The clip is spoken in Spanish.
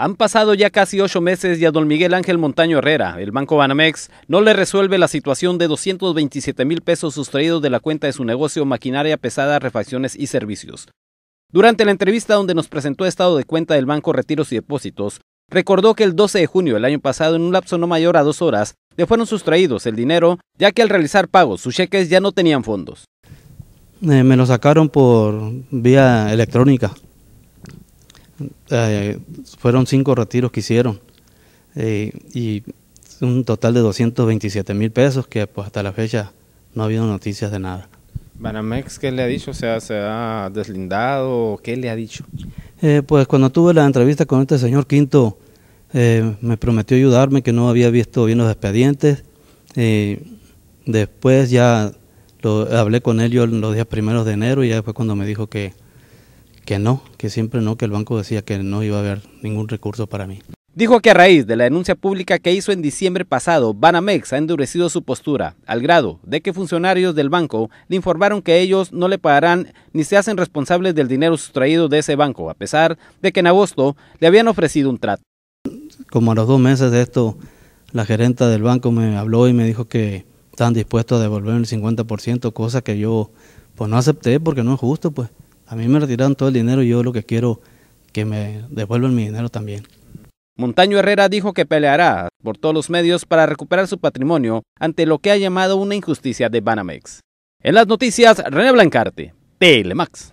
Han pasado ya casi ocho meses y a don Miguel Ángel Montaño Herrera, el Banco Banamex, no le resuelve la situación de 227 mil pesos sustraídos de la cuenta de su negocio Maquinaria Pesada, Refacciones y Servicios. Durante la entrevista donde nos presentó estado de cuenta del Banco Retiros y Depósitos, recordó que el 12 de junio del año pasado, en un lapso no mayor a dos horas, le fueron sustraídos el dinero, ya que al realizar pagos sus cheques ya no tenían fondos. Eh, me lo sacaron por vía electrónica. Eh, fueron cinco retiros que hicieron eh, y un total de 227 mil pesos que pues hasta la fecha no ha habido noticias de nada. Banamex, ¿qué le ha dicho? sea, ¿se ha deslindado? ¿Qué le ha dicho? Eh, pues cuando tuve la entrevista con este señor Quinto, me prometió ayudarme, que no había visto bien los expedientes. después ya lo, hablé con él yo los días primeros de enero y ya fue cuando me dijo que, que no, que siempre no, que el banco decía que no iba a haber ningún recurso para mí. Dijo que a raíz de la denuncia pública que hizo en diciembre pasado, Banamex ha endurecido su postura, al grado de que funcionarios del banco le informaron que ellos no le pagarán ni se hacen responsables del dinero sustraído de ese banco, a pesar de que en agosto le habían ofrecido un trato. Como a los dos meses de esto, la gerenta del banco me habló y me dijo que están dispuestos a devolverme el 50%, cosa que yo pues no acepté porque no es justo, pues. A mí me retiraron todo el dinero y yo lo que quiero que me devuelvan mi dinero también. Montaño Herrera dijo que peleará por todos los medios para recuperar su patrimonio ante lo que ha llamado una injusticia de Banamex. En las noticias, René Blancarte, Telemax.